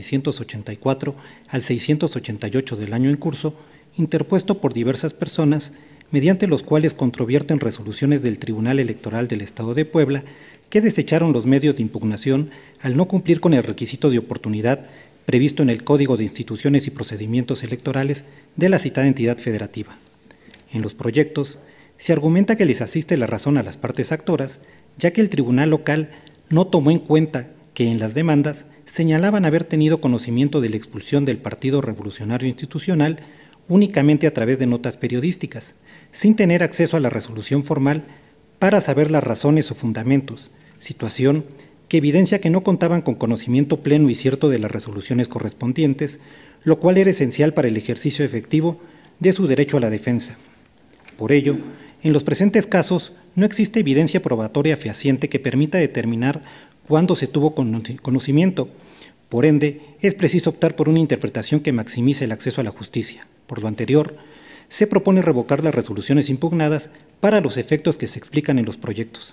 684 al 688 del año en curso, interpuesto por diversas personas, mediante los cuales controvierten resoluciones del Tribunal Electoral del Estado de Puebla, que desecharon los medios de impugnación al no cumplir con el requisito de oportunidad previsto en el Código de Instituciones y Procedimientos Electorales de la citada entidad federativa. En los proyectos, se argumenta que les asiste la razón a las partes actoras, ya que el Tribunal local no tomó en cuenta que en las demandas señalaban haber tenido conocimiento de la expulsión del Partido Revolucionario Institucional únicamente a través de notas periodísticas, sin tener acceso a la resolución formal para saber las razones o fundamentos, situación que evidencia que no contaban con conocimiento pleno y cierto de las resoluciones correspondientes, lo cual era esencial para el ejercicio efectivo de su derecho a la defensa. Por ello, en los presentes casos no existe evidencia probatoria fehaciente que permita determinar cuando se tuvo conocimiento. Por ende, es preciso optar por una interpretación que maximice el acceso a la justicia. Por lo anterior, se propone revocar las resoluciones impugnadas para los efectos que se explican en los proyectos,